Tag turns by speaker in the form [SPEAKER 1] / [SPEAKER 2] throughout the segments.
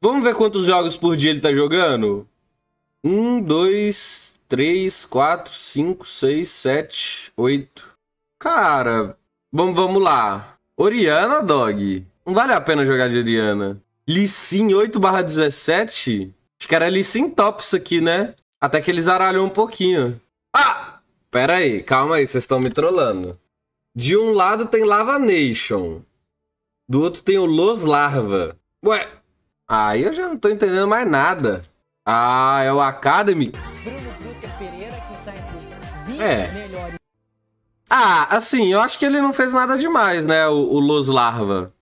[SPEAKER 1] Vamos ver quantos jogos por dia ele tá jogando? Um, dois, três, quatro, cinco, seis, sete, oito. Cara, vamos, vamos lá. Oriana, dog. Não vale a pena jogar de Oriana. Lissin 8 barra 17? Acho que era Lissin top isso aqui, né? Até que eles zaralhou um pouquinho. Ah! Pera aí, calma aí, vocês estão me trollando. De um lado tem Lava Nation. Do outro tem o Los Larva. Ué, Aí eu já não tô entendendo mais nada. Ah, é o Academy. Bruno Pereira, que está entre os é. melhores. Ah, assim, eu acho que ele não fez nada demais, né? O, o Los Larva.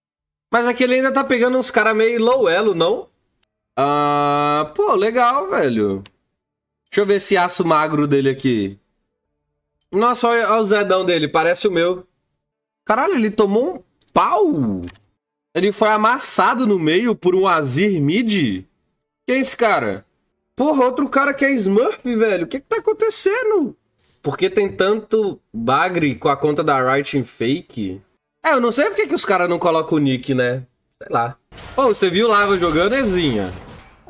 [SPEAKER 1] Mas aqui é ele ainda tá pegando uns caras meio low elo, não? Ah, pô, legal, velho. Deixa eu ver esse aço magro dele aqui. Nossa, olha, olha o Zedão dele, parece o meu. Caralho, ele tomou um pau. Ele foi amassado no meio por um Azir Mid? Quem é esse cara? Porra, outro cara que é Smurf, velho. O que que tá acontecendo? Por que tem tanto bagre com a conta da Riot em fake? É, eu não sei porque que os caras não colocam o nick, né? Sei lá. Ô, oh, você viu o Lava jogando, Ezinha?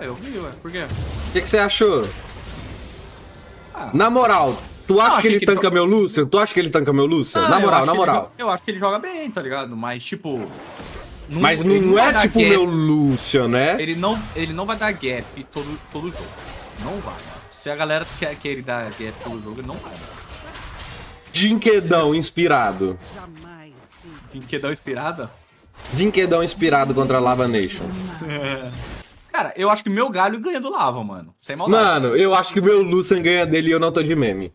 [SPEAKER 1] É, eu vi, ué. Por quê? O que, que você achou? Ah. Na moral, tu acha que ele que tanca ele... meu Lúcio? Tu acha que ele tanca meu Lúcio? Ah, na moral, na moral. Joga... Eu acho que ele joga bem, tá ligado? Mas, tipo, não, Mas não, não é tipo o meu Lúcio, né? Ele não, ele não vai dar gap todo, todo jogo. Não vai. Se a galera quer, que ele dar gap todo jogo, ele não vai. Dinquedão inspirado. Jamais, Dinquedão inspirado? Dinquedão inspirado contra a Lava Nation. Cara, eu acho que meu galho ganha do Lava, mano. Sem maldade. Mano, eu acho que meu Lucian ganha dele e eu não tô de meme.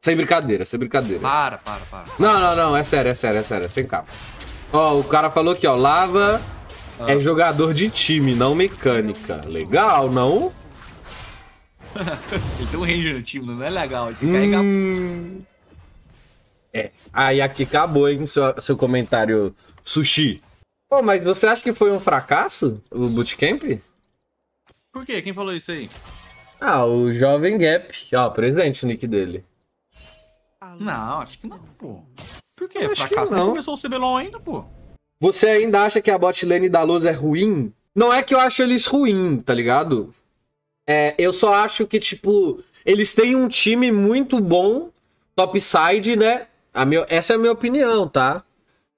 [SPEAKER 1] Sem brincadeira, sem brincadeira. Para, para, para. Não, não, não, é sério, é sério, é sério. Sem capa. Ó, o cara falou aqui, ó. Lava ah. é jogador de time, não mecânica. Legal, não? Ele tem um ranger no time, não é legal. Ele hum. Carregar... É. Aí ah, aqui acabou, hein, seu, seu comentário sushi. Pô, oh, mas você acha que foi um fracasso o bootcamp? Por quê? Quem falou isso aí? Ah, o Jovem Gap. Ó, oh, presidente o nick dele. Não, acho que não, pô. Por quê? Acho Fracasso que não. não começou o CBLOL ainda, pô. Você ainda acha que a bot lane da Luz é ruim? Não é que eu acho eles ruim, tá ligado? É, eu só acho que, tipo, eles têm um time muito bom, topside, né? A meu, essa é a minha opinião, tá?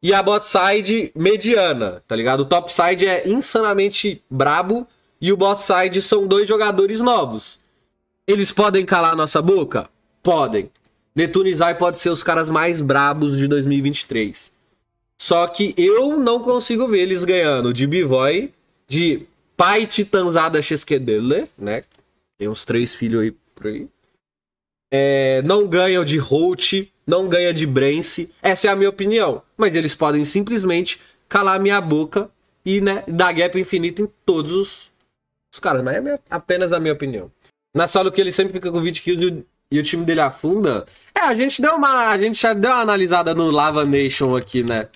[SPEAKER 1] E a botside mediana, tá ligado? O topside é insanamente brabo e o botside são dois jogadores novos. Eles podem calar nossa boca? Podem. Netuno e Zai podem ser os caras mais brabos de 2023. Só que eu não consigo ver eles ganhando de Bivoy, de Pai Titanzada Chesquedele, né? Tem uns três filhos aí por aí. É, não ganham de Holt, não ganha de Brence. Essa é a minha opinião. Mas eles podem simplesmente calar minha boca e né, dar gap infinito em todos os, os caras. Mas é minha, apenas a minha opinião. Na sala que ele sempre fica com 20 kills e o time dele afunda. É, a gente deu uma. A gente já deu uma analisada no Lava Nation aqui, né?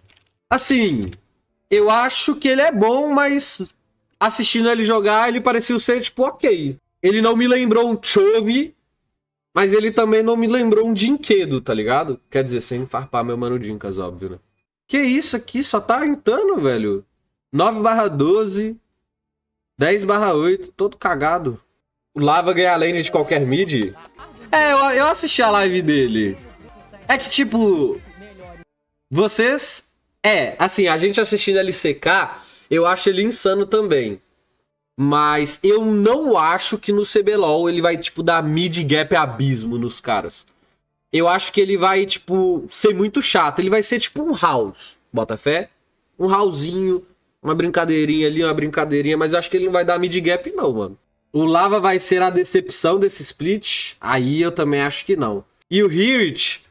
[SPEAKER 1] Assim, eu acho que ele é bom, mas assistindo ele jogar, ele parecia ser, tipo, ok. Ele não me lembrou um Chobi, mas ele também não me lembrou um Dinquedo, tá ligado? Quer dizer, sem farpar meu mano Dinkas, óbvio, né? Que isso aqui? Só tá entrando, velho. 9 barra 12, 10 barra 8, todo cagado. O Lava ganha a lane de qualquer mid? É, eu, eu assisti a live dele. É que, tipo. Vocês. É, assim, a gente assistindo LCK, eu acho ele insano também. Mas eu não acho que no CBLOL ele vai, tipo, dar mid-gap abismo nos caras. Eu acho que ele vai, tipo, ser muito chato. Ele vai ser, tipo, um house. Bota fé? Um housezinho, uma brincadeirinha ali, uma brincadeirinha. Mas eu acho que ele não vai dar mid-gap, não, mano. O Lava vai ser a decepção desse split? Aí eu também acho que não. E o Hirit?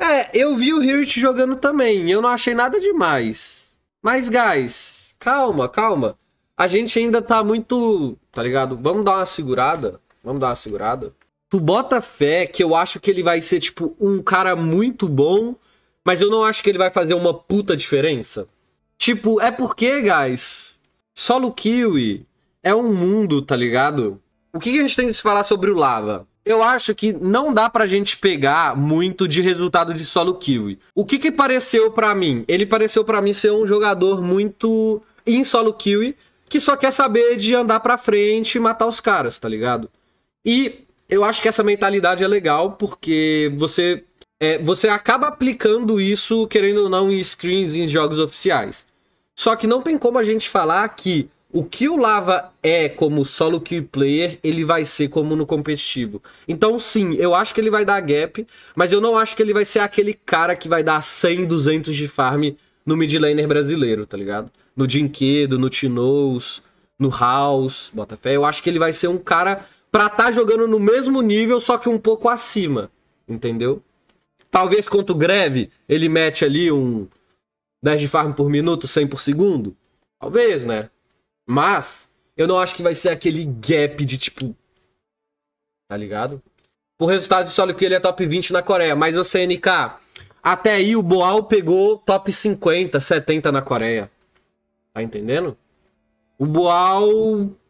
[SPEAKER 1] É, eu vi o Hirit jogando também. Eu não achei nada demais. Mas, guys, calma, calma. A gente ainda tá muito. Tá ligado? Vamos dar uma segurada. Vamos dar uma segurada. Tu bota fé que eu acho que ele vai ser, tipo, um cara muito bom. Mas eu não acho que ele vai fazer uma puta diferença. Tipo, é porque, guys. Solo Kiwi, é um mundo, tá ligado? O que, que a gente tem que falar sobre o Lava? eu acho que não dá pra gente pegar muito de resultado de solo kiwi. O que que pareceu para mim? Ele pareceu para mim ser um jogador muito em solo kiwi que só quer saber de andar pra frente e matar os caras, tá ligado? E eu acho que essa mentalidade é legal porque você é, você acaba aplicando isso, querendo ou não, em screens em jogos oficiais. Só que não tem como a gente falar que o que o Lava é como solo kill player, ele vai ser como no competitivo. Então, sim, eu acho que ele vai dar gap, mas eu não acho que ele vai ser aquele cara que vai dar 100, 200 de farm no mid laner brasileiro, tá ligado? No Dinquedo, no Tinous, no House, Botafé. Eu acho que ele vai ser um cara pra estar tá jogando no mesmo nível, só que um pouco acima, entendeu? Talvez contra o Greve, ele mete ali um 10 de farm por minuto, 100 por segundo. Talvez, né? Mas eu não acho que vai ser aquele gap de tipo. Tá ligado? O resultado solo que ele é top 20 na Coreia. Mas o CNK, até aí o Boal pegou top 50, 70 na Coreia. Tá entendendo? O Boal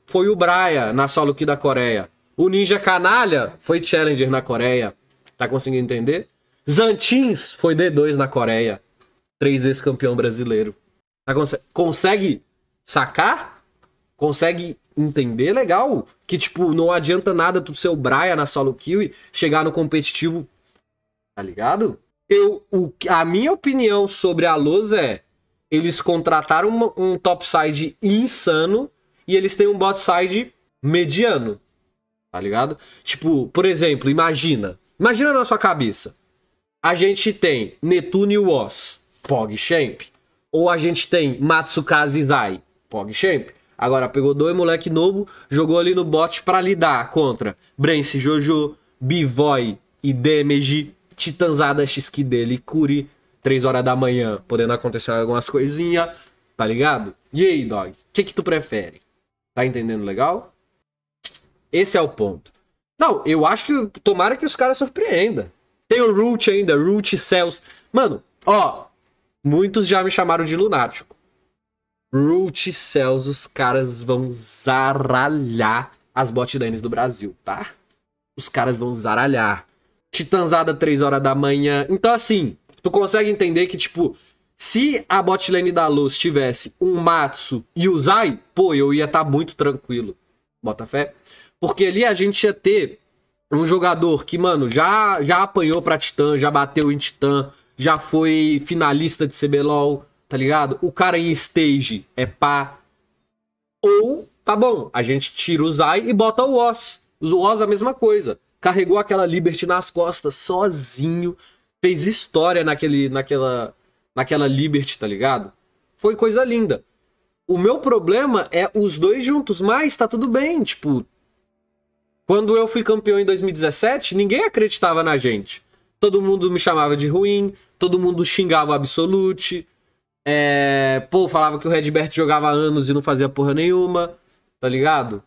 [SPEAKER 1] foi o Braia na solo que da Coreia. O Ninja Canalha foi Challenger na Coreia. Tá conseguindo entender? Zantins foi D2 na Coreia. Três vezes campeão brasileiro. Tá consegue sacar? consegue entender legal que, tipo, não adianta nada tu ser o Brian na solo kill e chegar no competitivo, tá ligado? Eu, o, a minha opinião sobre a Luz é, eles contrataram uma, um topside insano e eles têm um botside mediano, tá ligado? Tipo, por exemplo, imagina, imagina na sua cabeça, a gente tem Netuno e Woz, PogChamp, ou a gente tem Matsukaze Zai, PogChamp, Agora, pegou dois moleque novo, jogou ali no bot para lidar contra Brence, Jojo, Bivoy e Damage, Titanzada, XQ dele, Curi, 3 horas da manhã, podendo acontecer algumas coisinhas, tá ligado? E aí, dog, o que que tu prefere? Tá entendendo legal? Esse é o ponto. Não, eu acho que tomara que os caras surpreendam. Tem o Root ainda, Root, Cells. Mano, ó, muitos já me chamaram de lunático. Root Cells, os caras vão zaralhar as botlanes do Brasil, tá? Os caras vão zaralhar. Titanzada 3 horas da manhã. Então, assim, tu consegue entender que, tipo, se a botlane da Luz tivesse um Matsu e o Zai, pô, eu ia estar tá muito tranquilo. Bota fé. Porque ali a gente ia ter um jogador que, mano, já, já apanhou pra Titã, já bateu em Titã, já foi finalista de CBLOL, tá ligado? O cara em stage é pá. Ou, tá bom, a gente tira o Zai e bota o Oz. O Oz a mesma coisa. Carregou aquela Liberty nas costas sozinho. Fez história naquele, naquela, naquela Liberty, tá ligado? Foi coisa linda. O meu problema é os dois juntos, mas tá tudo bem, tipo. Quando eu fui campeão em 2017, ninguém acreditava na gente. Todo mundo me chamava de ruim, todo mundo xingava o Absolute, é... Pô, falava que o Redbert jogava anos e não fazia porra nenhuma, tá ligado?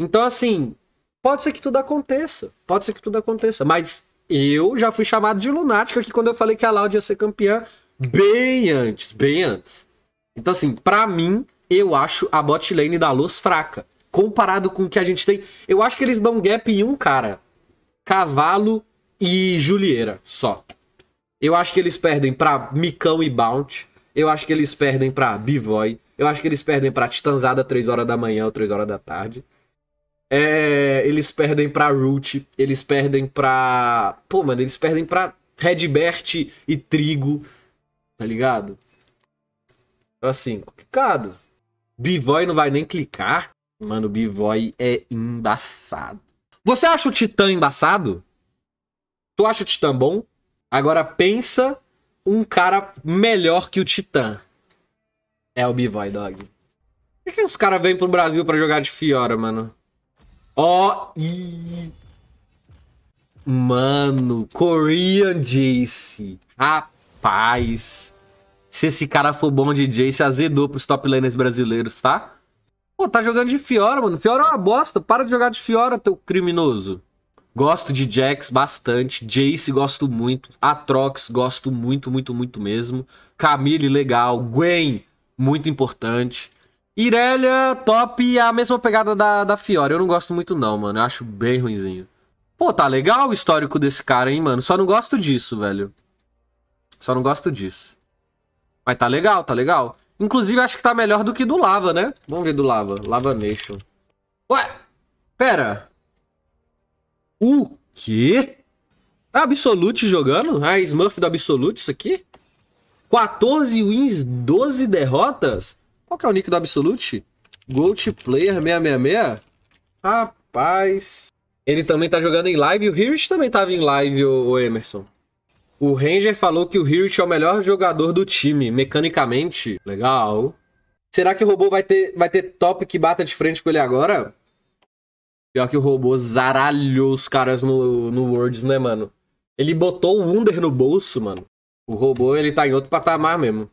[SPEAKER 1] Então, assim, pode ser que tudo aconteça. Pode ser que tudo aconteça. Mas eu já fui chamado de lunático aqui quando eu falei que a Laude ia ser campeã bem antes, bem antes. Então, assim, pra mim, eu acho a bot lane da Luz fraca. Comparado com o que a gente tem, eu acho que eles dão um gap em um cara. Cavalo e Julieira, só. Eu acho que eles perdem pra Micão e Bounty. Eu acho que eles perdem pra Bivoy. Eu acho que eles perdem pra Titanzada 3 horas da manhã ou 3 horas da tarde. É, eles perdem pra Root. Eles perdem pra. Pô, mano, eles perdem pra Redbert e Trigo. Tá ligado? Então, assim, complicado. Bivoy não vai nem clicar. Mano, o Bivoy é embaçado. Você acha o Titã embaçado? Tu acha o Titã bom? Agora pensa um cara melhor que o Titã. É o B-Boy Dog. Por que, que os caras vêm pro Brasil para jogar de Fiora, mano? Ó. Oh, Mano, Korean Jace. Rapaz. Se esse cara for bom de Jace, azedou pros top laners brasileiros, tá? Pô, tá jogando de Fiora, mano. Fiora é uma bosta. Para de jogar de Fiora, teu criminoso. Gosto de Jax bastante. Jace gosto muito. Atrox gosto muito, muito, muito mesmo. Camille, legal. Gwen, muito importante. Irelia, top. e A mesma pegada da, da Fiora. Eu não gosto muito, não, mano. Eu acho bem ruinzinho. Pô, tá legal o histórico desse cara, hein, mano. Só não gosto disso, velho. Só não gosto disso. Mas tá legal, tá legal. Inclusive, acho que tá melhor do que do Lava, né? Vamos ver do Lava. Lava Nation. Ué! Pera! O quê? Absolute jogando? A ah, Smurf do Absolute, isso aqui? 14 wins, 12 derrotas? Qual que é o nick do Absolute? Gold Player 666? Rapaz. Ele também tá jogando em live. O Hirsch também tava em live, o Emerson. O Ranger falou que o Hirsch é o melhor jogador do time, mecanicamente. Legal. Será que o robô vai ter, vai ter top que bata de frente com ele agora? Pior que o robô zaralhou os caras no, no Worlds, né, mano? Ele botou o Wunder no bolso, mano. O robô, ele tá em outro patamar mesmo.